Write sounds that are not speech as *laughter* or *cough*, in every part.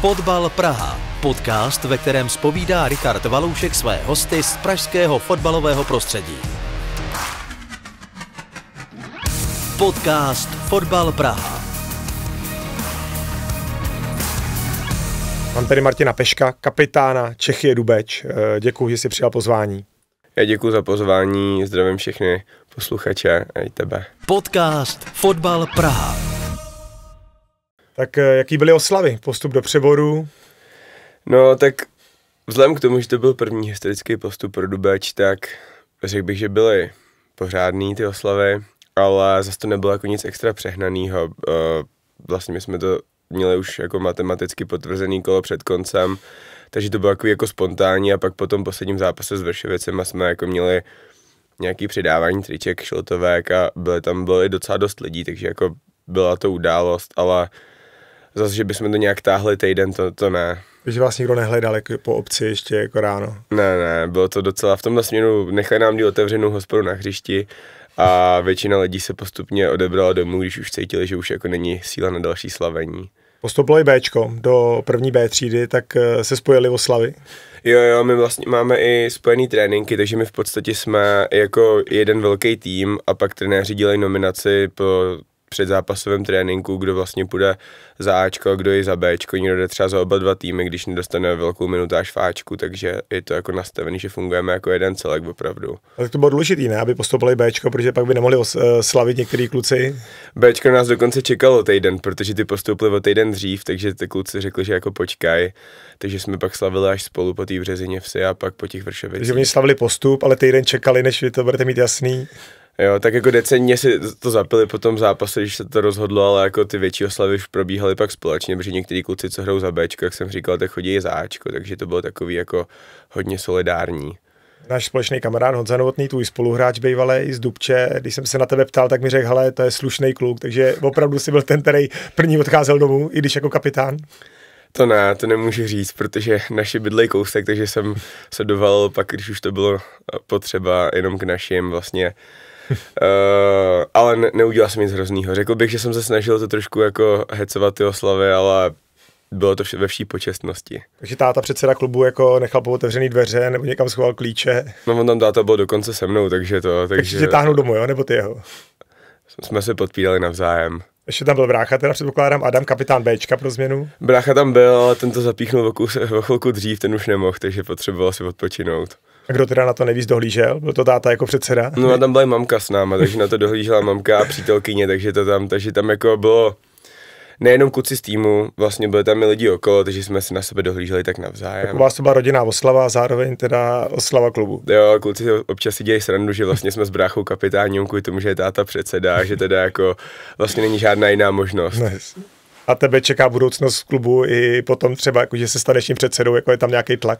Fotbal Praha. Podcast, ve kterém spovídá Richard Valoušek své hosty z pražského fotbalového prostředí. Podcast Fotbal Praha. Mám tady Martina Peška, kapitána Čechie Dubeč. Eh, děkuji, že jsi přijal pozvání. Já děkuji za pozvání, zdravím všechny posluchače a i tebe. Podcast Fotbal Praha. Tak eh, jaký byly oslavy? Postup do přeboru? No tak vzhledem k tomu, že to byl první historický postup pro Dubeč, tak řekl bych, že byly pořádný ty oslavy, ale zase to nebylo jako nic extra přehnaného. Eh, vlastně my jsme to měli už jako matematicky potvrzený kolo před koncem, takže to bylo jako, jako spontánní a pak po tom posledním zápase s Vršovicem jsme jako měli nějaký předávání triček, šlotovek a byly tam byly docela dost lidí, takže jako byla to událost, ale Zase, že bychom to nějak táhli týden, to, to ne. Že vás nikdo nehledal jako po obci ještě jako ráno? Ne, ne, bylo to docela v tomhle směru, nechali nám dělat otevřenou hospodu na hřišti a většina lidí se postupně odebrala domů, když už cítili, že už jako není síla na další slavení. Postoupilo i Bčko do první B třídy, tak eh, se spojili oslavy. Jo, jo, my vlastně máme i spojený tréninky, takže my v podstatě jsme jako jeden velký tým a pak trenéři dělají nominaci po. Před zápasovém tréninku, kdo vlastně půjde za Ačko kdo je za Bčko. Někdo jde třeba za oba dva týmy, když nedostane velkou minutáž v Ačku, takže je to jako nastavený, že fungujeme jako jeden celek opravdu. A tak to bylo důležité, ne? Aby postupili Bčko, protože pak by nemohli os eh, slavit některý kluci. Bčko nás dokonce čekalo týden, protože ty postoupili o týden dřív, takže ty kluci řekli, že jako počkaj. Takže jsme pak slavili až spolu po té březině vsi a pak po těch vršovicích. Takže oni slavili postup, ale týden čekali, než vy to budete mít jasný. Jo, tak jako decenně si to zapili po tom zápase, když se to rozhodlo, ale jako ty větší oslavy už probíhaly pak společně, protože některý kluci, co hrajou za Bčko, jak jsem říkal, tak chodí za Ačko, takže to bylo takový jako hodně solidární. Náš společný kamarád Honza Novotný, tvůj spoluhráč bývalý z Dubče, když jsem se na tebe ptal, tak mi řekl, hele, to je slušný kluk, takže opravdu si byl ten, který první odcházel domů, i když jako kapitán. To ne, to nemůžu říct, protože naši bydlej kousek, takže jsem se dovalil pak, když už to bylo potřeba jenom k našim vlastně Eh, ale ne, neudělal jsem nic hroznýho. Řekl bych, že jsem se snažil to trošku jako hecovat ty oslavy, ale bylo to vše, ve vší počestnosti. Takže táta předseda klubu jako nechal po otevřený dveře nebo někam schoval klíče. No on tam táta byl dokonce se mnou, takže to... Takže, takže tě táhnu domů, jo? Nebo ty jeho? Jsme se podpírali navzájem. Ještě tam byl brácha, teda předpokládám, Adam, kapitán Bčka pro změnu. Brácha tam byl, ale ten to zapíchnul o, kus, o chvilku dřív, ten už nemohl, takže potřeboval si odpočinout. A kdo teda na to nejvíc dohlížel? Byl to táta jako předseda? No a tam byla i mamka s náma, takže na to dohlížela mamka a přítelkyně, takže to tam, takže tam jako bylo nejenom kuci z týmu, vlastně byly tam i lidi okolo, takže jsme si na sebe dohlíželi tak navzájem. Tak u vás to byla rodinná oslava a zároveň teda oslava klubu. Jo, kluci občas si dělají srandu, že vlastně jsme s bráchou kapitáním kvůli tomu, že je táta předseda, že teda jako vlastně není žádná jiná možnost. Nice a tebe čeká budoucnost v klubu i potom třeba, jako, že se staneš tím předsedou, jako je tam nějaký tlak?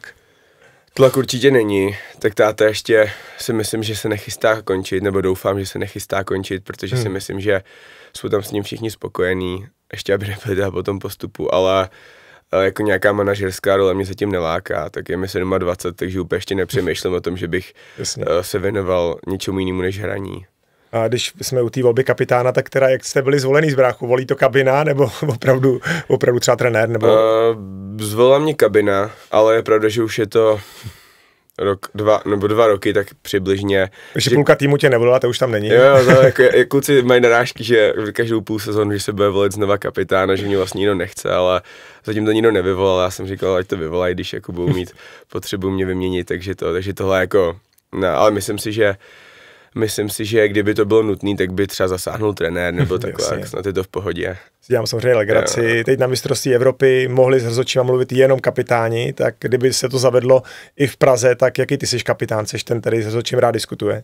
Tlak určitě není, tak táta ještě si myslím, že se nechystá končit, nebo doufám, že se nechystá končit, protože hmm. si myslím, že jsou tam s ním všichni spokojení, ještě aby nebyli teda po tom postupu, ale eh, jako nějaká manažerská role mě zatím neláká, tak je mi 27, takže úplně ještě nepřemýšlím o tom, že bych Jasně. Eh, se věnoval něčemu jinému než hraní a když jsme u té volby kapitána, tak teda jak jste byli zvolený z bráchu? Volí to kabina nebo *laughs* opravdu, opravdu třeba trenér? Nebo... Uh, zvolila mě kabina, ale je pravda, že už je to rok, dva, nebo dva roky, tak přibližně. Že, že půlka týmu tě nevolila, to už tam není. Jo, jo no, jako, kluci mají narážky, že každou půl sezónu, že se bude volit znova kapitána, že mě vlastně nikdo nechce, ale zatím to nikdo nevyvolal. Já jsem říkal, ať to vyvolají, když jako budou mít potřebu mě vyměnit, takže to, takže tohle jako, no, ale myslím si, že myslím si, že kdyby to bylo nutné, tak by třeba zasáhnul trenér nebo mhm, takhle, snad je to v pohodě. Dělám samozřejmě legraci. Jo. Teď na mistrovství Evropy mohli s Hrzočima mluvit jenom kapitáni, tak kdyby se to zavedlo i v Praze, tak jaký ty jsi kapitán, seš ten, který s Hrzočím rád diskutuje?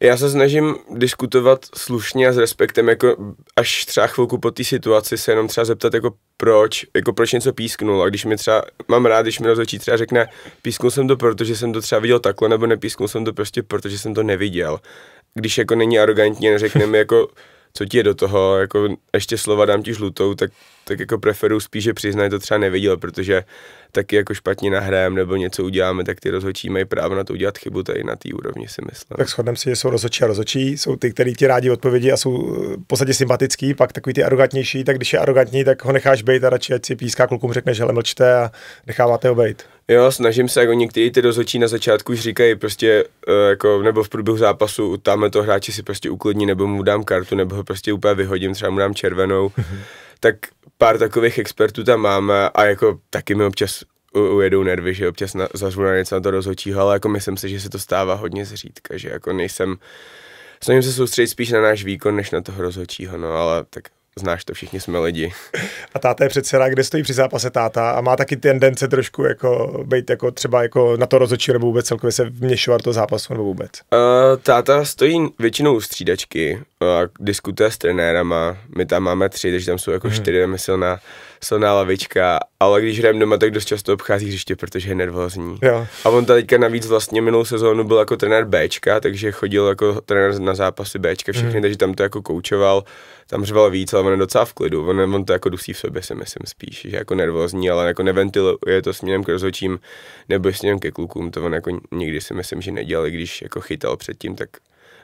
Já se snažím diskutovat slušně a s respektem, jako až třeba chvilku po té situaci se jenom třeba zeptat, jako proč, jako proč něco písknul. A když mi třeba, mám rád, když mi rozhodčí třeba řekne, písknul jsem to, protože jsem to třeba viděl takhle, nebo nepísknul jsem to prostě, protože jsem to neviděl. Když jako není arrogantní, neřekne mi jako, co ti je do toho, jako ještě slova dám ti žlutou, tak, tak jako preferu spíš, že přiznaj to třeba neviděl, protože taky jako špatně nahrajeme nebo něco uděláme, tak ty rozhodčí mají právo na to udělat chybu tady na té úrovni, si myslím. Tak shodneme si, že jsou rozhodčí a rozhodčí, jsou ty, kteří ti rádi odpovědi a jsou eh, v podstatě sympatický, pak takový ty arrogantnější, tak když je arrogantní, tak ho necháš být a radši ať si píská klukům řekne, že mlčte a necháváte ho být. Jo, snažím se, jako někteří ty rozhodčí na začátku už říkají prostě, eh, jako, nebo v průběhu zápasu, tam to hráči si prostě uklidní, nebo mu dám kartu, nebo ho prostě úplně vyhodím, třeba mu dám červenou. Mhm. tak pár takových expertů tam máme a jako taky mi občas ujedou nervy, že občas na, zařvu na něco na to rozhodčího, ale jako myslím si, že se to stává hodně zřídka, že jako nejsem, snažím se soustředit spíš na náš výkon, než na toho rozhodčího, no ale tak znáš to, všichni jsme lidi. A táta je předseda, kde stojí při zápase táta a má taky tendence trošku jako být jako třeba jako na to rozhodčí nebo vůbec celkově se vměšovat do zápasu nebo vůbec? Uh, táta stojí většinou u střídačky, diskutuje s trenérama, my tam máme tři, takže tam jsou jako mm. čtyři, tam je silná, silná lavička, ale když hrajeme doma, tak dost často obchází hřiště, protože je nervózní. Jo. A on tady teďka navíc vlastně minulou sezónu byl jako trenér Bčka, takže chodil jako trenér na zápasy Bčka všechny, mm. takže tam to jako koučoval, tam řval víc, ale on je docela v klidu, on, on to jako dusí v sobě, si myslím spíš, že jako nervózní, ale jako neventiluje to směrem k rozhodčím nebo směrem ke klukům, to on jako nikdy si myslím, že nedělal, když jako chytal předtím, tak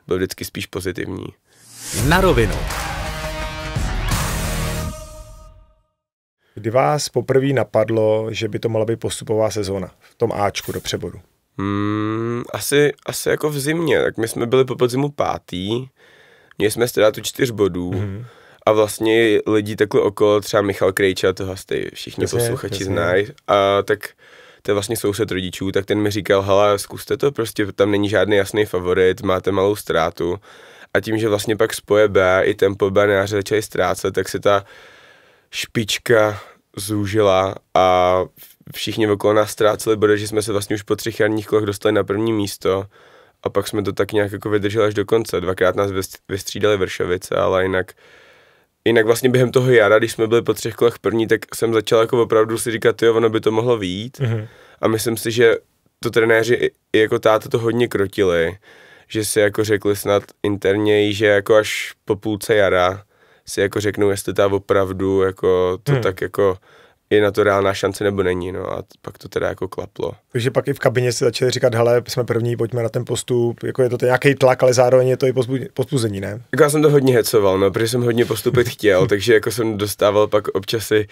byl vždycky spíš pozitivní. Na rovinu. Kdy vás poprvé napadlo, že by to mohla být postupová sezóna v tom Ačku do přeboru? Hmm, asi, asi jako v zimě, tak my jsme byli po podzimu pátý, měli jsme tu čtyř bodů mm-hmm. a vlastně lidi takhle okolo, třeba Michal Krejča, toho jste všichni jasně, posluchači znají, a tak to je vlastně soused rodičů, tak ten mi říkal, hala, zkuste to, prostě tam není žádný jasný favorit, máte malou ztrátu a tím, že vlastně pak spoje B i tempo B na začaly ztrácet, tak se ta špička zúžila a všichni okolo nás ztráceli body, že jsme se vlastně už po třech jarních kolech dostali na první místo a pak jsme to tak nějak jako vydrželi až do konce. Dvakrát nás vystřídali Vršovice, ale jinak jinak vlastně během toho jara, když jsme byli po třech kolech první, tak jsem začal jako opravdu si říkat, jo, ono by to mohlo výjít. Mm-hmm. A myslím si, že to trenéři i jako táta to hodně krotili že si jako řekli snad interně, že jako až po půlce jara si jako řeknou, jestli ta opravdu jako to hmm. tak jako je na to reálná šance nebo není, no a pak to teda jako klaplo. Takže pak i v kabině si začali říkat, hele, jsme první, pojďme na ten postup, jako je to ten nějaký tlak, ale zároveň je to i pozbuzení, ne? Jako já jsem to hodně hecoval, no, protože jsem hodně postupit chtěl, *laughs* takže jako jsem dostával pak občasy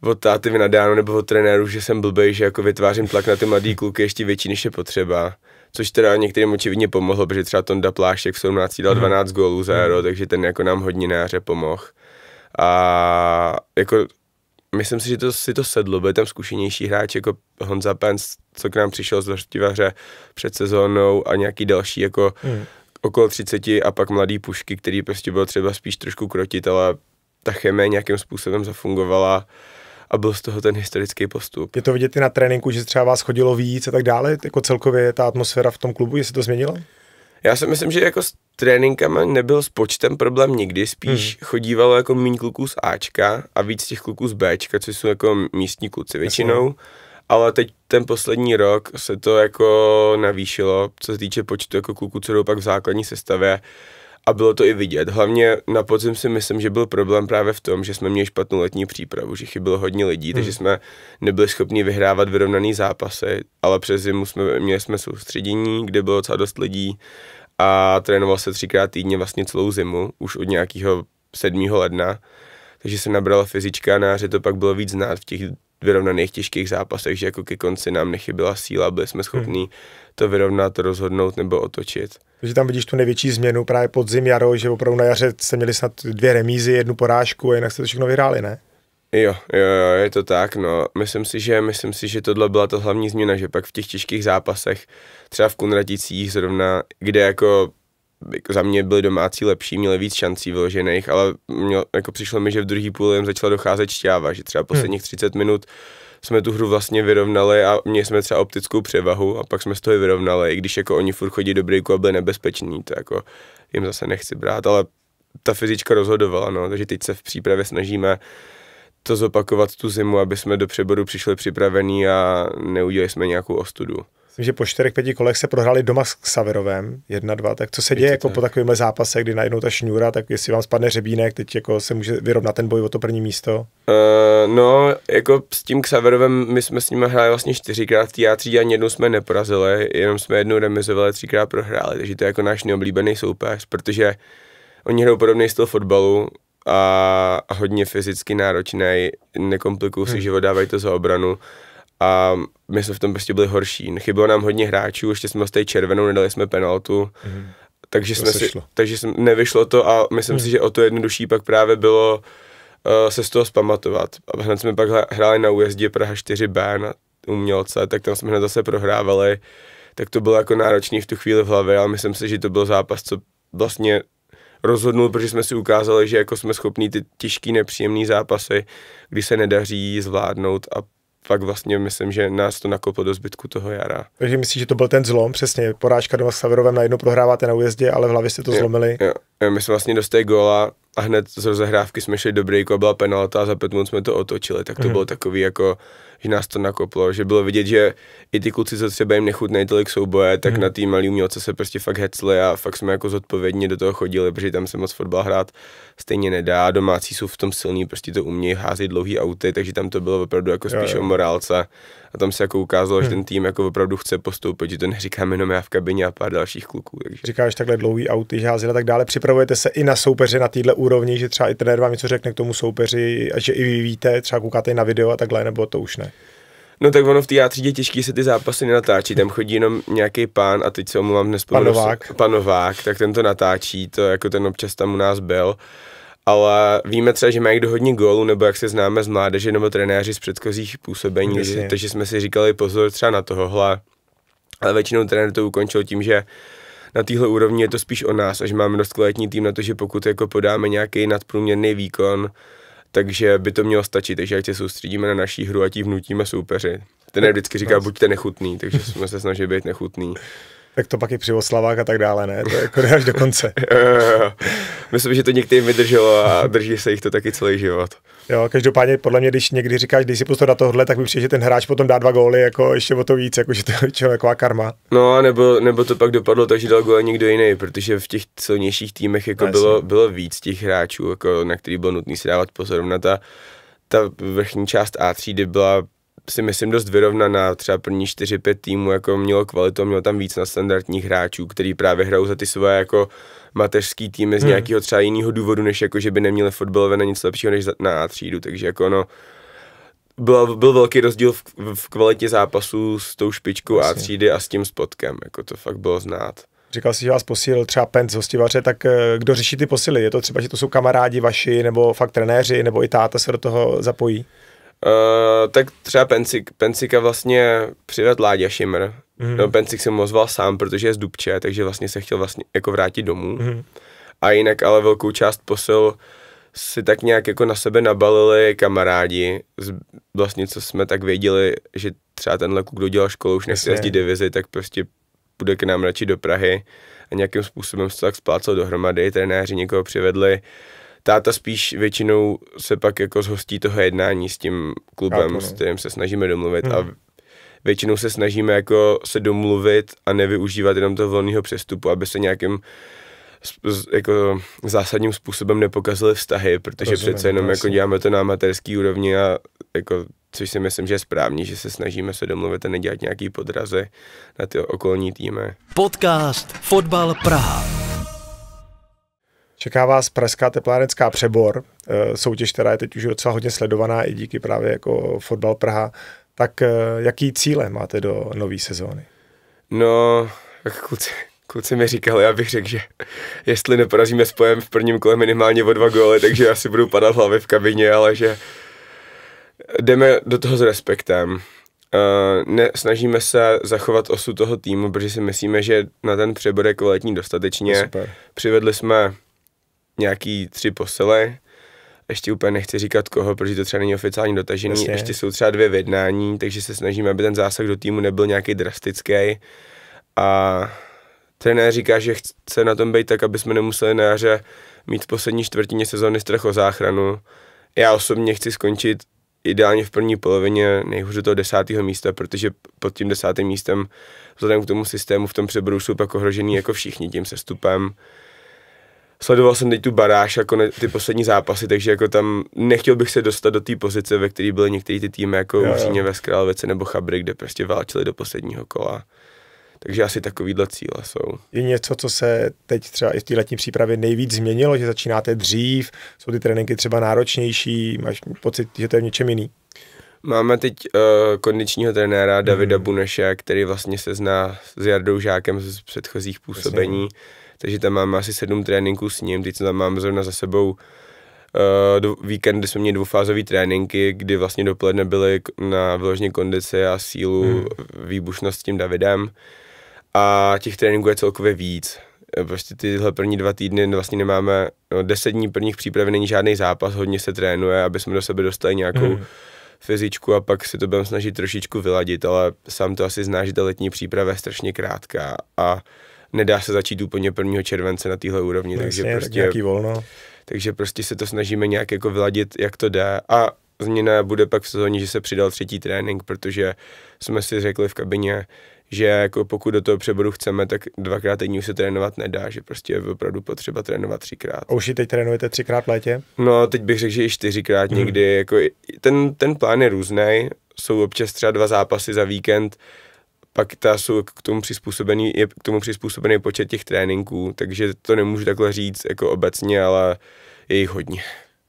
od táty vynadáno nebo od trenéru, že jsem blbej, že jako vytvářím tlak na ty mladý kluky ještě větší, než je potřeba což teda některým očividně pomohlo, protože třeba Tonda Plášek v 17 dal 12 mm. gólů za Euro, mhm. takže ten jako nám hodně jaře pomohl. A jako myslím si, že to si to sedlo, byl tam zkušenější hráč jako Honza Pence, co k nám přišel z Vrtivaře před sezónou a nějaký další jako mm. okolo 30 a pak mladý pušky, který prostě byl třeba spíš trošku krotit, ale ta chemie nějakým způsobem zafungovala a byl z toho ten historický postup. Je to vidět i na tréninku, že třeba vás chodilo víc a tak dále, jako celkově ta atmosféra v tom klubu, jestli to změnilo? Já si myslím, že jako s tréninkama nebyl s počtem problém nikdy, spíš hmm. chodívalo jako méně kluků z Ačka a víc těch kluků z Bčka, což jsou jako místní kluci většinou. No. Ale teď ten poslední rok se to jako navýšilo, co se týče počtu jako kluků, co jdou pak v základní sestavě a bylo to i vidět. Hlavně na podzim si myslím, že byl problém právě v tom, že jsme měli špatnou letní přípravu, že chybilo hodně lidí, hmm. takže jsme nebyli schopni vyhrávat vyrovnaný zápasy, ale přes zimu jsme, měli jsme soustředění, kde bylo docela dost lidí a trénoval se třikrát týdně vlastně celou zimu, už od nějakého 7. ledna, takže se nabrala fyzička na to pak bylo víc znát v těch vyrovnaných těžkých zápasech, že jako ke konci nám nechyběla síla, byli jsme schopni hmm. to vyrovnat, rozhodnout nebo otočit. Takže tam vidíš tu největší změnu právě pod zim jaro, že opravdu na jaře jste měli snad dvě remízy, jednu porážku a jinak jste to všechno vyhráli, ne? Jo, jo, jo, je to tak, no. Myslím si, že, myslím si, že tohle byla ta hlavní změna, že pak v těch těžkých zápasech, třeba v Kunraticích zrovna, kde jako jako za mě byli domácí lepší, měli víc šancí vložených, ale měl, jako přišlo mi, že v druhý půl jim začala docházet šťáva, že třeba hm. posledních hmm. 30 minut jsme tu hru vlastně vyrovnali a měli jsme třeba optickou převahu a pak jsme z toho vyrovnali, i když jako oni furt chodí do breaku a byli nebezpeční, to jako jim zase nechci brát, ale ta fyzička rozhodovala, no, takže teď se v přípravě snažíme to zopakovat tu zimu, aby jsme do přeboru přišli připravení a neudělali jsme nějakou ostudu. Myslím, že po čtyřech, pěti kolech se prohráli doma s Saverovem, 1-2, tak co se děje jako po takovémhle zápase, kdy najednou ta šňůra, tak jestli vám spadne řebínek, teď jako se může vyrovnat ten boj o to první místo? Uh, no, jako s tím Xaverovem, my jsme s nimi hráli vlastně čtyřikrát v té třídě a jednou jsme neporazili, jenom jsme jednou remizovali, třikrát prohráli, takže to je jako náš neoblíbený soupeř, protože oni hrajou podobný styl fotbalu, a hodně fyzicky náročný, nekomplikují si hmm. život, dávají to za obranu a my jsme v tom prostě byli horší. Chybělo nám hodně hráčů, ještě jsme dostali červenou, nedali jsme penaltu, mm. takže, jsme si, takže jsme, nevyšlo to a myslím mm. si, mhm. že o to jednodušší pak právě bylo uh, se z toho zpamatovat. A hned jsme pak hráli na újezdě Praha 4B na umělce, tak tam jsme hned zase prohrávali, tak to bylo jako náročný v tu chvíli v hlavě, ale myslím si, že to byl zápas, co vlastně rozhodnul, protože jsme si ukázali, že jako jsme schopní ty těžký, nepříjemný zápasy, kdy se nedaří zvládnout a pak vlastně myslím, že nás to nakoplo do zbytku toho jara. Takže myslíš, že to byl ten zlom, přesně, porážka doma s Saverovem, najednou prohráváte na újezdě, ale v hlavě jste to jo, zlomili. Jo. My jsme vlastně dostali góla a hned z rozehrávky jsme šli do breaku a byla penalta a za pět minut jsme to otočili, tak to mm. bylo takový jako, že nás to nakoplo, že bylo vidět, že i ty kluci, co třeba jim nechutnej tolik souboje, tak mm. na té malý umělce se prostě fakt hecli a fakt jsme jako zodpovědně do toho chodili, protože tam se moc fotbal hrát stejně nedá, domácí jsou v tom silní, prostě to umějí házet dlouhý auty, takže tam to bylo opravdu jako spíš jo, jo. o morálce a tam se jako ukázalo, hmm. že ten tým jako opravdu chce postoupit, že to neříkám jenom já v kabině a pár dalších kluků. Takže. Říkáš takhle dlouhý auty, žázy a tak dále, připravujete se i na soupeře na této úrovni, že třeba i trenér vám něco řekne k tomu soupeři, a že i vy víte, třeba koukáte i na video a takhle, nebo to už ne? No tak ono v té a je těžký se ty zápasy nenatáčí, tam chodí jenom nějaký pán a teď se omluvám, nespomenu. Panovák. Panovák, tak ten to natáčí, to jako ten občas tam u nás byl ale víme třeba, že mají hodně gólů, nebo jak se známe z mládeže, nebo trenéři z předchozích působení, takže, že, takže jsme si říkali pozor třeba na tohohle, ale většinou trenér to ukončil tím, že na téhle úrovni je to spíš o nás, že máme dost kvalitní tým na to, že pokud jako podáme nějaký nadprůměrný výkon, takže by to mělo stačit, takže ať se soustředíme na naší hru a tím vnutíme soupeři. Ten vždycky říká, buďte nechutný, takže jsme se snažili být nechutný. Tak to pak i při oslavách a tak dále, ne? To je jako *laughs* až do konce. *laughs* Myslím, že to mi vydrželo a drží se jich to taky celý život. Jo, každopádně podle mě, když někdy říkáš, dej si pozor na tohle, tak mi přijde, že ten hráč potom dá dva góly, jako ještě o to víc, jako že to je člověková karma. No, nebo, nebo to pak dopadlo tak, že dal góly někdo jiný, protože v těch silnějších týmech jako no, bylo, bylo víc těch hráčů, jako, na který bylo nutný si dávat pozor. Na ta, ta vrchní část A třídy byla si myslím dost vyrovnaná, třeba první 4-5 týmů jako mělo kvalitu, mělo tam víc na standardních hráčů, který právě hrajou za ty svoje jako mateřský týmy z hmm. nějakého třeba jiného důvodu, než jako, že by neměli fotbalové na nic lepšího než na A třídu, takže jako no, byl, byl velký rozdíl v, v kvalitě zápasů s tou špičkou Asi. A třídy a s tím spotkem, jako to fakt bylo znát. Říkal jsi, že vás posílil třeba Pent z hostivaře, tak eh, kdo řeší ty posily? Je to třeba, že to jsou kamarádi vaši, nebo fakt trenéři, nebo i táta se do toho zapojí? Eh, tak třeba Pensik, Pensika vlastně přivedl Láďa Šimr. Mm. No, Pensik jsem ozval sám, protože je z Dubče, takže vlastně se chtěl vlastně jako vrátit domů. Mm. A jinak ale velkou část posil si tak nějak jako na sebe nabalili kamarádi, z, vlastně co jsme tak věděli, že třeba tenhle kluk, kdo dělal školu, už nechce jezdit divizi, tak prostě půjde k nám radši do Prahy a nějakým způsobem se tak splácel dohromady, trenéři někoho přivedli, uh, táta spíš většinou se pak jako zhostí toho jednání s tím klubem, s no. kterým se snažíme domluvit hmm. a většinou se snažíme jako se domluvit a nevyužívat jenom toho volného přestupu, aby se nějakým jako zásadním způsobem nepokazily vztahy, protože Rozumím, přece jenom jako děláme to na amatérský úrovni a jako, což si myslím, že je správně, že se snažíme se domluvit a nedělat nějaký podrazy na ty okolní týmy. Podcast Fotbal Praha. Čeká vás Pražská teplárenská Přebor, eh, soutěž, která je teď už docela hodně sledovaná i díky právě jako fotbal Praha. Tak eh, jaký cíle máte do nové sezóny? No, kluci, kluci mi říkali, bych řekl, že jestli neporazíme spojem v prvním kole minimálně o dva góly, takže asi budu padat hlavy v kabině, ale že jdeme do toho s respektem. Eh, ne, snažíme se zachovat osu toho týmu, protože si myslíme, že na ten přebor je kvalitní dostatečně. Super. Přivedli jsme nějaký tři posele, ještě úplně nechci říkat koho, protože to třeba není oficiální dotažený, Jasně. ještě jsou třeba dvě v takže se snažíme, aby ten zásah do týmu nebyl nějaký drastický a trenér říká, že chce na tom být tak, aby jsme nemuseli na jaře mít v poslední čtvrtině sezóny strach o záchranu. Já osobně chci skončit ideálně v první polovině nejhůře toho desátého místa, protože pod tím desátým místem vzhledem k tomu systému v tom přebrusu pak ohrožený jako všichni tím sestupem sledoval jsem teď tu baráž jako ne, ty poslední zápasy, takže jako tam nechtěl bych se dostat do té pozice, ve které byly některé ty týmy jako jo, Říně ve Skrálvice nebo Chabry, kde prostě válčili do posledního kola. Takže asi takovýhle cíle jsou. Je něco, co se teď třeba i v té letní přípravě nejvíc změnilo, že začínáte dřív, jsou ty tréninky třeba náročnější, máš pocit, že to je v něčem jiný? Máme teď uh, kondičního trenéra Davida hmm. Buneše, který vlastně se zná s Jardou Žákem z předchozích působení. Jasně takže tam máme asi sedm tréninků s ním, teď tam máme zrovna za sebou eh, do víkend, kdy jsme měli dvoufázové tréninky, kdy vlastně dopoledne byly na vyloženě kondice a sílu, hmm. výbušnost s tím Davidem a těch tréninků je celkově víc. Eh, prostě tyhle první dva týdny vlastně nemáme, no, deset dní prvních přípravy není žádný zápas, hodně se trénuje, aby jsme do sebe dostali nějakou hmm. fyzičku a pak si to budeme snažit trošičku vyladit, ale sám to asi zná, že ta letní příprava je strašně krátká a nedá se začít úplně 1. července na téhle úrovni, Jasně, takže prostě... Tak nějaký volno. Takže prostě se to snažíme nějak jako vyladit, jak to dá. A změna bude pak v sezóně, že se přidal třetí trénink, protože jsme si řekli v kabině, že jako pokud do toho přeboru chceme, tak dvakrát týdně už se trénovat nedá, že prostě je opravdu potřeba trénovat třikrát. A už ji teď trénujete třikrát v létě? No, teď bych řekl, že i čtyřikrát hmm. někdy. Jako, ten, ten plán je různý, jsou občas třeba dva zápasy za víkend, pak ta jsou k tomu přizpůsobený, je k tomu přizpůsobený počet těch tréninků, takže to nemůžu takhle říct jako obecně, ale je jich hodně.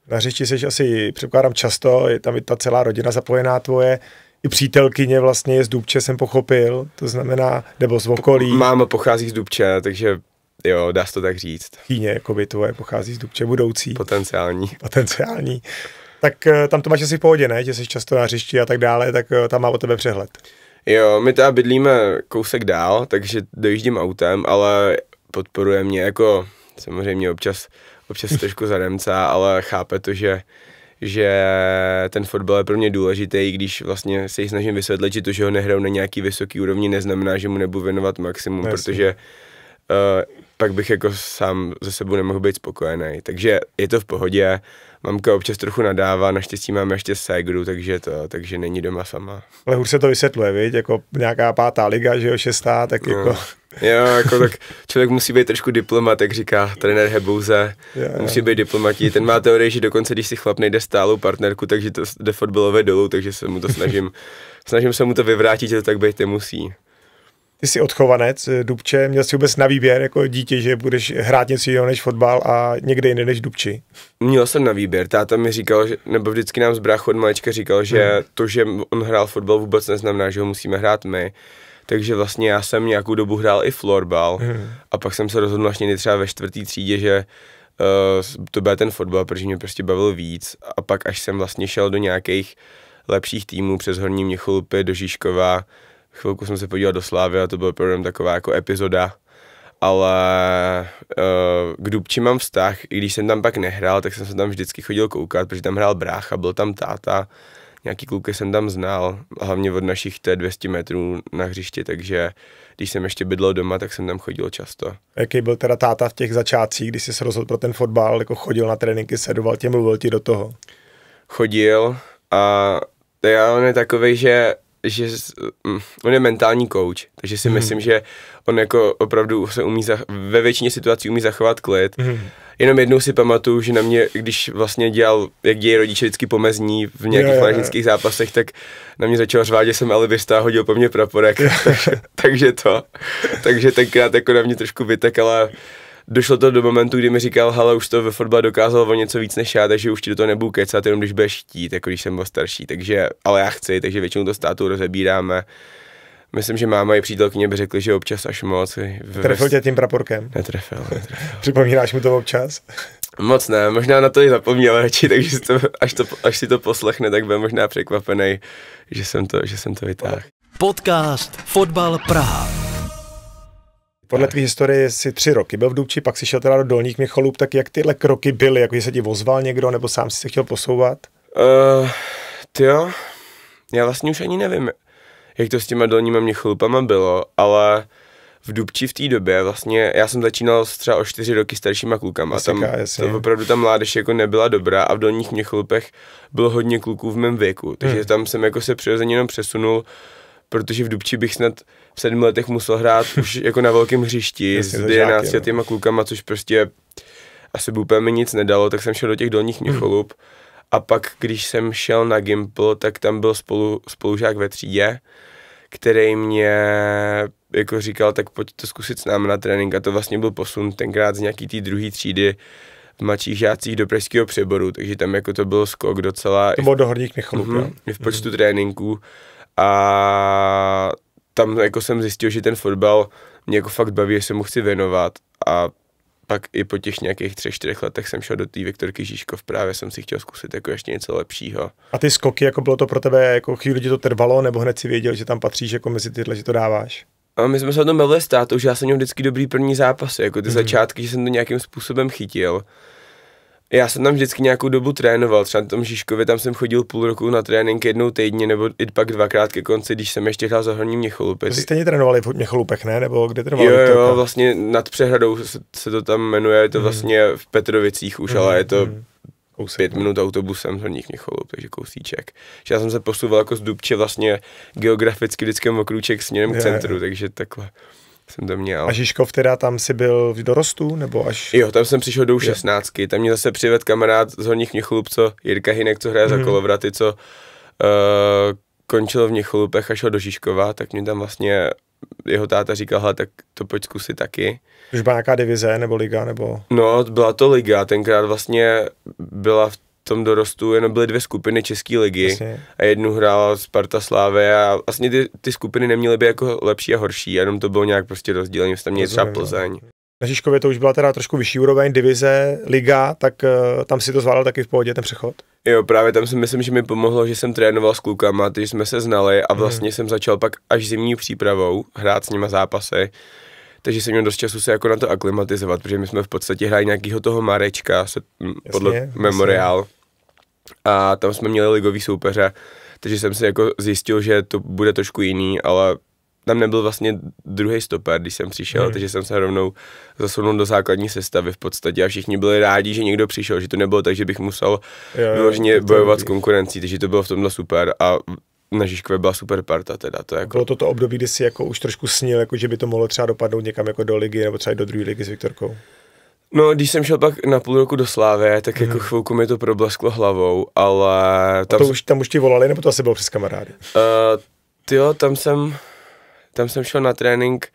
Na řeči seš asi, předpokládám, často, je tam i ta celá rodina zapojená tvoje, i přítelkyně vlastně je z Dubče, jsem pochopil, to znamená, nebo z okolí. Máma pochází z Dubče, takže jo, dá se to tak říct. Kyně, jako by tvoje pochází z Dubče budoucí. Potenciální. Potenciální. Tak eh, tam to máš asi v pohodě, ne? Že jsi často na hřišti a tak dále, tak eh, tam má o tebe přehled. Jo, my teda bydlíme kousek dál, takže dojíždím autem, ale podporuje mě jako samozřejmě občas, občas *laughs* trošku zademca, ale chápe to, že že ten fotbal je pro mě důležitý, i když vlastně se jich snažím vysvětlit, že to, že ho nehraju na nějaký vysoký úrovni, neznamená, že mu nebudu věnovat maximum, no, Jasně. protože uh, pak bych jako sám ze sebou nemohl být spokojený. Takže je to v pohodě, mamka občas trochu nadává, naštěstí máme ještě ségru, takže to, takže není doma sama. Ale hůř se to vysvětluje, viď? Jako nějaká pátá liga, že jo, šestá, tak no. jako... Jo, jako tak člověk musí být trošku diplomat, jak říká trenér Hebouze. Jo, jo. Musí být diplomatí. Ten má teorii, že dokonce, když si chlap nejde stálou partnerku, takže to jde fotbalové dolů, takže se mu to snažím, *laughs* snažím se mu to vyvrátit, že to tak být nemusí. Ty jsi odchovanec, eh, Dubče, měl jsi vůbec na výběr jako dítě, že budeš hrát něco jiného než fotbal a někde jiný než Dubči? Měl jsem na výběr, táta mi říkal, že, nebo vždycky nám z bráchu od malička říkal, že hmm. to, že on hrál fotbal vůbec neznamená, že ho musíme hrát my. Takže vlastně já jsem nějakou dobu hrál i florbal hmm. a pak jsem se rozhodl vlastně někdy třeba ve čtvrtý třídě, že uh, to byl ten fotbal, protože mě prostě bavil víc a pak až jsem vlastně šel do nějakých lepších týmů přes Horní Měcholupy do Žižkova, chvilku jsem se podíval do Slávy a to byl pro taková jako epizoda, ale uh, k Dubči mám vztah, i když jsem tam pak nehrál, tak jsem se tam vždycky chodil koukat, protože tam hrál brácha, byl tam táta, nějaký kluky jsem tam znal, hlavně od našich té 200 metrů na hřišti, takže když jsem ještě bydlel doma, tak jsem tam chodil často. Jaký byl teda táta v těch začátcích, když jsi se rozhodl pro ten fotbal, jako chodil na tréninky, sedoval, tě, mluvil ti do toho? Chodil a já on je takový, že že mm, on je mentální coach, takže si hmm. myslím, že on jako opravdu se umí, za, ve většině situací umí zachovat klid. Hmm. Jenom jednou si pamatuju, že na mě, když vlastně dělal, jak dějí rodiče vždycky pomezní v nějakých yeah, yeah. zápasech, tak na mě začal řvát, že jsem alibista a hodil po mně praporek. *laughs* takže, takže to. Takže tenkrát jako na mě trošku vytekala došlo to do momentu, kdy mi říkal, hele, už to ve fotbale dokázal o něco víc než já, takže už ti do toho nebudu kecat, jenom když budeš chtít, jako když jsem byl starší, takže, ale já chci, takže většinou to státu rozebíráme. Myslím, že máma i přítelkyně by řekli, že občas až moc. V... Trefil tě tím praporkem? Netrefil, netrefil. *laughs* Připomínáš mu to občas? Moc ne, možná na to i zapomněl radši, takže to, až, to, až si to poslechne, tak bude možná překvapený, že jsem to, že jsem to vytáhl. Podcast Fotbal Praha. Podle tvé historie jsi tři roky byl v Dubči, pak si šel teda do Dolních Měcholůb, tak jak tyhle kroky byly? Jako, se ti vozval někdo, nebo sám si se chtěl posouvat? Uh, jo, já vlastně už ani nevím, jak to s těma Dolníma Měcholupama bylo, ale v Dubči v té době vlastně, já jsem začínal s třeba o čtyři roky staršíma klukama. a tam, jasně. to opravdu ta mládež jako nebyla dobrá a v Dolních Měcholupech bylo hodně kluků v mém věku, takže hmm. tam jsem jako se přirozeně jenom přesunul protože v Dubči bych snad v sedmi letech musel hrát už *laughs* jako na velkém hřišti s 11 těma no. klukama, což prostě asi by úplně mi nic nedalo, tak jsem šel do těch dolních Měcholub. Hmm. A pak, když jsem šel na Gimple, tak tam byl spolu, spolužák ve třídě, který mě jako říkal, tak pojď to zkusit s námi na trénink. A to vlastně byl posun tenkrát z nějaký té druhé třídy v mladších žácích do Pražského přeboru, takže tam jako to byl skok docela. To bylo do horních Michalů. Mm-hmm, v počtu mm-hmm. tréninků a tam jako jsem zjistil, že ten fotbal mě jako fakt baví, že se mu chci věnovat a pak i po těch nějakých třech, čtyřech letech jsem šel do té Viktorky Žižkov, právě jsem si chtěl zkusit jako ještě něco lepšího. A ty skoky, jako bylo to pro tebe, jako chvíli ti to trvalo, nebo hned si věděl, že tam patříš jako mezi tyhle, že to dáváš? A my jsme se o tom mluvili s tátou, že já jsem měl vždycky dobrý první zápasy, jako ty mm-hmm. začátky, že jsem to nějakým způsobem chytil já jsem tam vždycky nějakou dobu trénoval, třeba na tom Žižkově tam jsem chodil půl roku na trénink jednou týdně, nebo i pak dvakrát ke konci, když jsem ještě hrál za horní Měcholupy. Vy stejně trénovali v Měcholupech, ne? Nebo kde trénovali? Jo, jo, vlastně nad přehradou se, se to tam jmenuje, je to hmm. vlastně v Petrovicích už, hmm. ale mhm, je to hmm. Kousek. pět no. minut autobusem z horních Měcholup, takže kousíček. Že já jsem se posouval jako z Dubče vlastně geograficky vždycky okrůček směrem k centru, je, je. takže takhle jsem to měl. A Žižkov teda tam si byl v dorostu, nebo až? Jo, tam jsem přišel do 16. Tam mě zase přived kamarád z Horních Měchlup, co Jirka Hinek, co hraje mm. za mhm. kolovraty, co uh, končil v Měchlupech a šel do Žižkova, tak mě tam vlastně jeho táta říkal, hele, tak to pojď zkusit taky. Už byla nějaká divize nebo liga, nebo? No, byla to liga, tenkrát vlastně byla v tom dorostu jenom byly dvě skupiny České ligy Jasně. a jednu hrála Sparta Sláve a vlastně ty, ty skupiny neměly by jako lepší a horší, jenom to bylo nějak prostě rozdělení, prostě tam měli třeba no. Plzeň. Na Žižkově to už byla teda trošku vyšší úroveň, divize, liga, tak uh, tam si to zvládal taky v pohodě ten přechod? Jo, právě tam si myslím, že mi pomohlo, že jsem trénoval s klukama, ty jsme se znali a mhm. vlastně hmm. jsem začal pak až zimní přípravou hrát s nima zápasy, takže jsem měl dost času se jako na to aklimatizovat, protože my jsme v podstatě hráli nějakého toho Marečka, se, jasně, podle jasně. Memorial a tam jsme měli ligový soupeře, takže jsem si jako zjistil, že to bude trošku jiný, ale tam nebyl vlastně druhý stoper, když jsem přišel, hmm. takže jsem se rovnou zasunul do základní sestavy v podstatě a všichni byli rádi, že někdo přišel, že to nebylo tak, že bych musel jo, vyloženě bojovat s konkurencí, takže to bylo v tomhle super a na Žižkově byla super parta teda. To jako... Bylo to to období, kdy jsi jako už trošku snil, jako že by to mohlo třeba dopadnout někam jako do ligy nebo třeba i do druhé ligy s Viktorkou? No, když jsem šel pak na půl roku do Slávy, tak hmm. jako mhm. chvilku mi to problesklo hlavou, ale... Tam, to už, tam už ti volali, nebo to asi bylo přes kamarády? Uh, jo, tam jsem, tam jsem šel na trénink,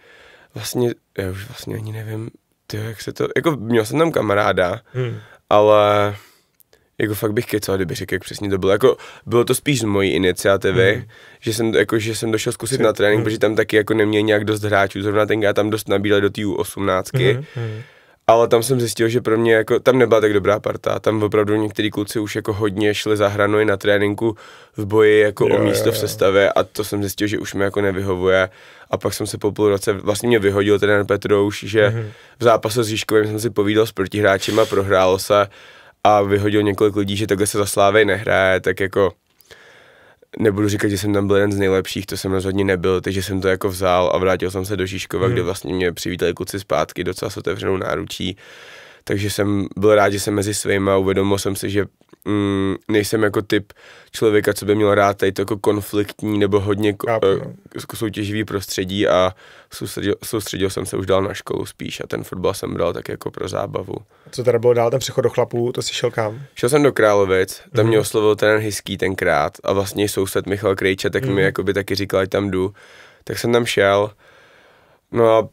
vlastně, já už vlastně ani nevím, tyjo, jak se to, jako měl jsem tam kamaráda, hmm. ale jako fakt bych kecal, kdyby řekl, jak přesně to bylo. Jako, bylo to spíš z mojí iniciativy, mm. že, jsem, jako, že jsem došel zkusit Jsi. na trénink, mm. protože tam taky jako neměl nějak dost hráčů, zrovna tenkrát tam dost nabídali do té 18 Mm. Mm ale tam jsem zjistil, že pro mě jako, tam nebyla tak dobrá parta, tam opravdu některý kluci už jako hodně šli za hranu i na tréninku v boji jako jo, o místo jo, jo. v sestavě a to jsem zjistil, že už mi jako nevyhovuje a pak jsem se po půl roce, vlastně mě vyhodil trenér Petrouš, že mm-hmm. v zápase s Žižkovým jsem si povídal s protihráčem a prohrálo se a vyhodil několik lidí, že takhle se za Slávy nehraje, tak jako nebudu říkat, že jsem tam byl jeden z nejlepších, to jsem rozhodně nebyl, takže jsem to jako vzal a vrátil jsem se do Žižkova, hmm. kde mhm. vlastně mě přivítali kluci zpátky docela s otevřenou náručí takže jsem byl rád, že jsem mezi svými a uvědomil jsem si, že mm, nejsem jako typ člověka, co by měl rád tady to jako konfliktní nebo hodně uh, soutěživý prostředí a soustředil, soustředil jsem se už dál na školu spíš a ten fotbal jsem bral tak jako pro zábavu. Co teda bylo dál, ten přechod do chlapů, to si šel kam? Šel jsem do Královic, tam mm-hmm. mě mhm. oslovil ten hezký tenkrát a vlastně soused Michal Krejče, tak mm-hmm. mi mhm. by taky říkal, ať tam jdu. Tak jsem tam šel, no a...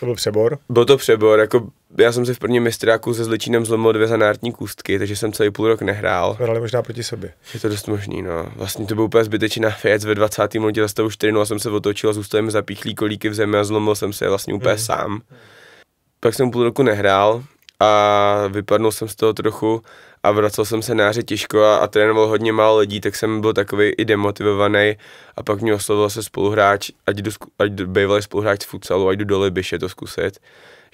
To byl přebor? Byl to přebor, jako já jsem se v prvním mistráku se Zličínem zlomil dvě zanártní kůstky, takže jsem celý půl rok nehrál. Hrali možná proti sobě. Je to dost možný, no. Vlastně to byl úplně zbytečná věc. Ve 20. minutě zastavu 4 a no, jsem se otočil a zůstal zapíchlý kolíky v zemi a zlomil jsem se vlastně úplně mm. sám. Pak jsem půl roku nehrál a vypadnul jsem z toho trochu a vracel jsem se hře těžko a, a trénoval hodně málo lidí, tak jsem byl takový i demotivovaný a pak mě oslovil se spoluhráč, ať jdu, ať bývalý spoluhráč z futsalu, ať jdu do Libiše to zkusit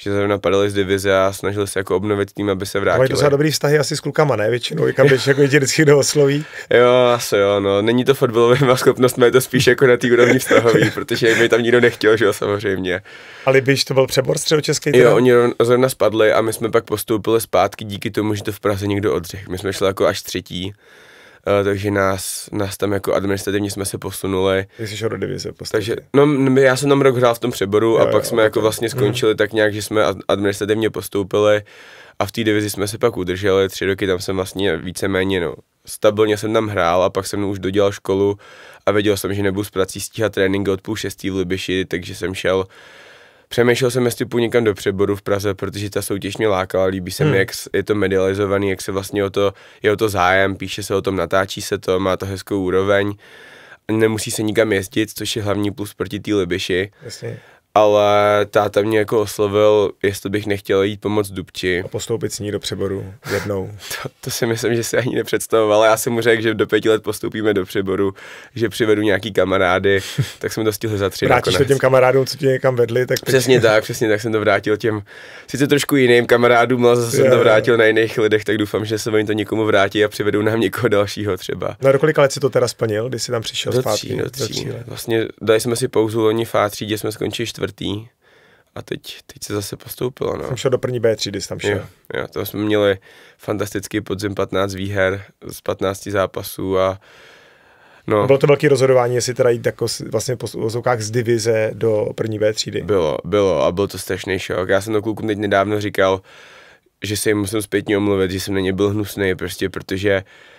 že zrovna padali z divize a snažili se jako obnovit tým, aby se vrátili. Ale to jsou dobrý vztahy asi s klukama, ne? Většinou, i kam jdeš, jako tě vždycky do osloví. Jo, asi jo, no. Není to fotbalová *laughs* schopnost, je to spíš jako na té úrovni vztahový, *laughs* protože by tam nikdo nechtěl, že jo, samozřejmě. Ale když to byl přebor středočeský? Jo, oni zrovna spadli a my jsme pak postoupili zpátky díky tomu, že to v Praze někdo odřekl. My jsme šli jako až třetí. Eh, takže nás, nás tam jako administrativně jsme se posunuli. Ty jsi do divize Takže, no já jsem tam rok hrál v tom přeboru jo, a pak jo, jsme jo, jako vlastně mhm. skončili mm. tak nějak, že jsme administrativně postoupili a v té divizi jsme se pak udrželi, tři roky tam jsem vlastně víceméně, no, stabilně jsem tam hrál a pak jsem už dodělal školu a věděl jsem, že nebudu s prací stíhat tréninky od půl šestý v Libiši, takže jsem šel Přemýšlel jsem, jestli půjdu někam do přeboru v Praze, protože ta soutěž mě lákala, líbí se hmm. mi, jak je to medializovaný, jak se vlastně o to, je o to zájem, píše se o tom, natáčí se to, má to hezkou úroveň nemusí se nikam jezdit, což je hlavní plus proti té Libiši. Jasně ale táta mě jako oslovil, jestli bych nechtěl jít pomoct Dubči. A postoupit s ní do přeboru jednou. *laughs* to, to si myslím, že si ani nepředstavoval. Já jsem mu řekl, že do pěti let postoupíme do přeboru, že přivedu nějaký kamarády, *laughs* tak jsme to stihli za tři. Vrátíš nakonec. to těm kamarádům, co tě někam vedli? Tak teď... Přesně tak, přesně tak jsem to vrátil těm, sice trošku jiným kamarádům, ale zase jsem to vrátil na jiných lidech, tak doufám, že se oni to někomu vrátí a přivedou nám někoho dalšího třeba. No do kolika let si to teda splnil, když jsi tam přišel do zpátky? Tří, do tří. Do tří Vlastně dali jsme si pouzu loni fátří, kde jsme skončili čtvrt čtvrtý a teď, teď se zase postoupilo. No. Jsem šel do první B třídy, tam šel. Jo, jo, to jsme měli fantastický podzim 15 výher z 15 zápasů a No. Bylo to velké rozhodování, jestli teda jít jako vlastně po z divize do první B třídy. Bylo, bylo a byl to strašný šok. Já jsem to klukům teď nedávno říkal, že se jim musím zpětně omluvit, že jsem na ně byl hnusný, prostě protože uh,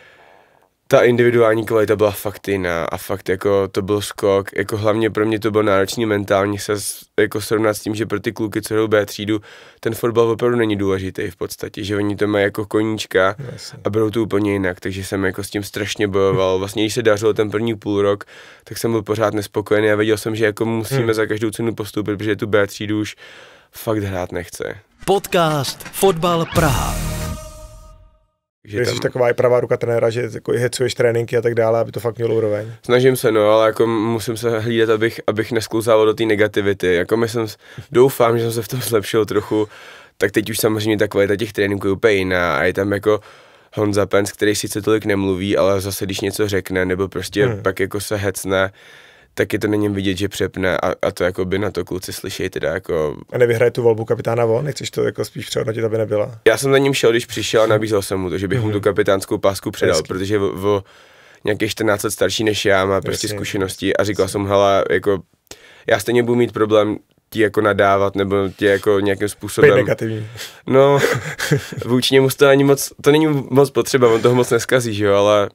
ta individuální kvalita byla fakt jiná a fakt jako to byl skok, jako hlavně pro mě to bylo náročný mentálně se jako srovnat s tím, že pro ty kluky, co jdou B třídu, ten fotbal opravdu není důležitý v podstatě, že oni to mají jako koníčka a budou to úplně jinak, takže jsem jako s tím strašně bojoval. *laughs* Vlastně, když se dařilo ten první půl rok, tak jsem byl pořád nespokojený a věděl jsem, že jako musíme hmm. za každou cenu postoupit, protože tu B třídu už fakt hrát nechce. Podcast Fotbal Praha. Že Jsi tam... taková i pravá ruka trenéra, že jako hecuješ tréninky a tak dále, aby to fakt mělo úroveň. Snažím se, no, ale jako musím se hlídat, abych, abych nesklouzával do té negativity. Jako myslím, doufám, že jsem se v tom zlepšil trochu, tak teď už samozřejmě ta kvalita těch tréninků je úplně jiná a je tam jako Honza Pence, který sice tolik nemluví, ale zase když něco řekne, nebo prostě hmm. pak jako se hecne, taky to není vidět, že přepne a, a to jako by na to kluci slyšejí teda jako... A nevyhraje tu volbu kapitána von? Nechceš to jako spíš přehodnotit, aby nebyla? Já jsem za ním šel, když přišel a hm. nabízel jsem mu to, že bych mm-hmm. mu mhm. tu kapitánskou pásku předal, Hezky. protože v, v nějakých 14 let starší než já má prostě Jasně. zkušenosti a říkal jsem, hele, jako já stejně budu mít problém ti jako nadávat nebo tě jako nějakým způsobem. Pej negativní. No, *laughs* vůči němu to ani moc, to není moc potřeba, on toho moc neskazí, že jo, ale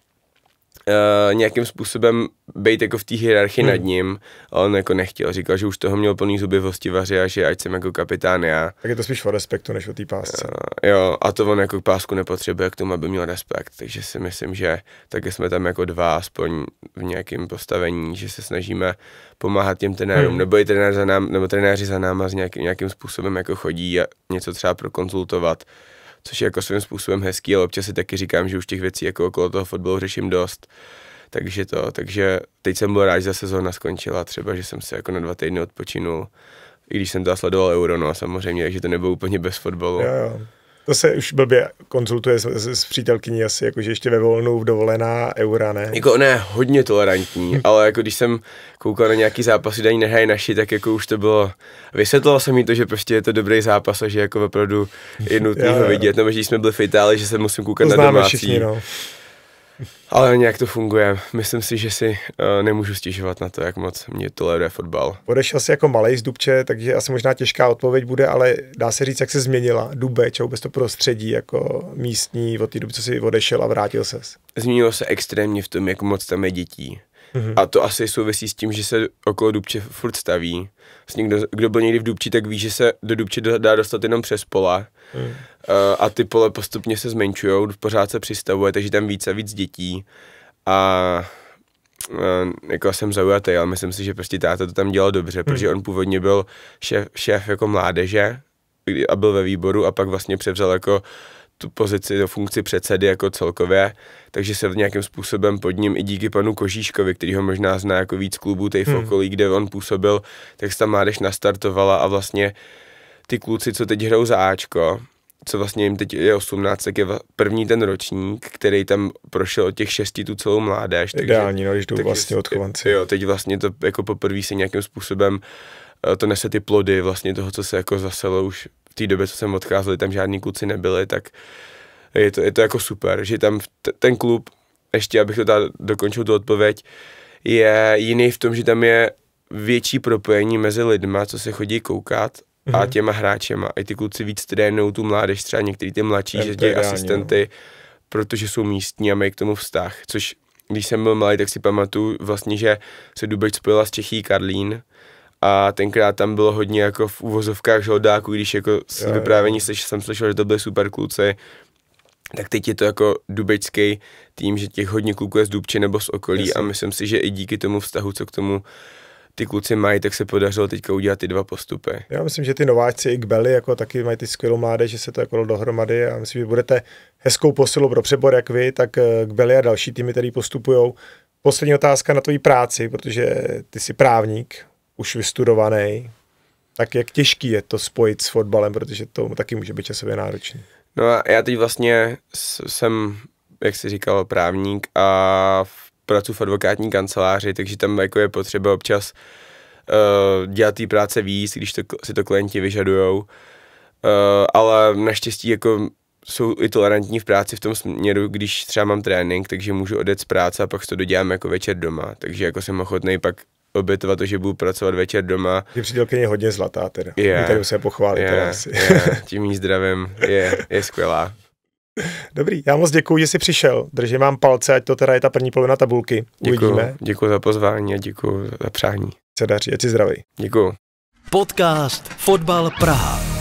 Uh, nějakým způsobem být jako v té hierarchii hmm. nad ním, on jako nechtěl, říkal, že už toho měl plný zuby hostivaři a že ať jsem jako kapitán já. Tak je to spíš o respektu, než o té pásce. Uh, jo, a to on jako pásku nepotřebuje k tomu, aby měl respekt, takže si myslím, že taky jsme tam jako dva, aspoň v nějakém postavení, že se snažíme pomáhat těm trenérům, hmm. nebo i trenér za nám, nebo trenéři za náma s nějaký, nějakým způsobem jako chodí a něco třeba prokonzultovat, což je jako svým způsobem hezký, ale občas si taky říkám, že už těch věcí jako okolo toho fotbalu řeším dost. Takže to, takže teď jsem byl rád, že za sezóna skončila, třeba, že jsem se jako na dva týdny odpočinul, i když jsem to sledoval Euro, no samozřejmě, takže to nebylo úplně bez fotbalu. Jo, jo. To se už blbě konzultuje s, s, s přítelkyní asi, jakože ještě ve volnou, v dovolená, eura, ne? Jako ona je hodně tolerantní, hm. ale jako když jsem koukal na nějaký zápas, kde ani nehají naši, tak jako už to bylo, vysvětloval jsem jí to, že prostě je to dobrý zápas a že jako opravdu je nutný ho vidět, nebo že jsme byli v Itálii, že se musím koukat to na domácí. Všichni, no. Ale nějak to funguje. Myslím si, že si uh, nemůžu stěžovat na to, jak moc mě toleruje fotbal. Odešel jsi jako malý z Dubče, takže asi možná těžká odpověď bude, ale dá se říct, jak se změnila Dubeč a vůbec to prostředí jako místní od té doby, co jsi odešel a vrátil ses. Změnilo se extrémně v tom, jak moc tam je dětí. Mm-hmm. A to asi souvisí s tím, že se okolo Dubče furt staví. Vlastně kdo, kdo byl někdy v Dubči, tak ví, že se do Dubče dá dostat jenom přes pole. Mm. Uh, eh, a ty pole postupně se zmenšují, pořád se přistavuje, takže tam více a víc dětí. A eh, jako jsem zaujatý, ale myslím si, že prostě táta to tam dělal dobře, mm. protože on původně byl šéf, šéf jako mládeže a byl ve výboru a pak vlastně převzal jako tu pozici, do funkci předsedy jako celkově, takže se nějakým způsobem pod ním i díky panu Kožíškovi, který ho možná zná jako víc klubů tej hmm. okolí, kde on působil, tak se ta mládež nastartovala a vlastně ty kluci, co teď hrajou za Ačko, co vlastně jim teď je 18, tak je první ten ročník, který tam prošel od těch šesti tu celou mládež. Takže, Ideální, no, když jdou vlastně odchovanci. Jo, teď vlastně to jako poprvé se nějakým způsobem eh, to nese ty plody vlastně toho, co se jako zaselo už v té době, co jsem odcházel, tam žádní kluci nebyli, tak je to, je to jako super, že tam t- ten klub, ještě abych to tady dokončil tu odpověď, je jiný v tom, že tam je větší propojení mezi lidma, co se chodí koukat mm-hmm. a mhm. těma hráčema. I ty kluci víc trénují tu mládež, třeba některý ty mladší, že dělají asistenty, jo. protože jsou místní a mají k tomu vztah. Což když jsem byl malý, tak si pamatuju vlastně, že se Dubeč spojila s Čechí Karlín a tenkrát tam bylo hodně jako v uvozovkách žoldáků, když jako z jo, vyprávění jo. jsem slyšel, že to byly super kluci, tak teď je to jako dubečský tým, že těch hodně kluků je z Dubče nebo z okolí Jasně. a myslím si, že i díky tomu vztahu, co k tomu ty kluci mají, tak se podařilo teďka udělat ty dva postupy. Já myslím, že ty nováčci i Kbeli, jako taky mají ty skvělou mládež, že se to jako dohromady a myslím, že budete hezkou posilu pro přebor jak vy, tak eh, Kbeli a další týmy, které postupují. Poslední otázka na tvoji práci, protože ty jsi právník, už vystudovaný, tak jak těžký je to spojit s fotbalem, protože to taky může být časově náročné. No a já teď vlastně jsem, jak jsi říkal, právník a pracuji v advokátní kanceláři, takže tam jako je potřeba občas uh, dělat ty práce víc, když to, si to klienti vyžadujou. Uh, ale naštěstí jako jsou i tolerantní v práci v tom směru, když třeba mám trénink, takže můžu odejít z práce a pak to dodělám jako večer doma. Takže jako jsem ochotný pak obětovat to, že budu pracovat večer doma. Je přítelkyně hodně zlatá teda. Je. Yeah. Tady se pochválit yeah. asi. Yeah. Tím jí zdravím. Je, je skvělá. *laughs* Dobrý, já moc děkuji, že jsi přišel. Držím vám palce, ať to teda je ta první polovina tabulky. Uvidíme. Děkuji, za pozvání a děkuji za přání. Se daří, ať si zdravý. Děkuji. Podcast Fotbal Praha.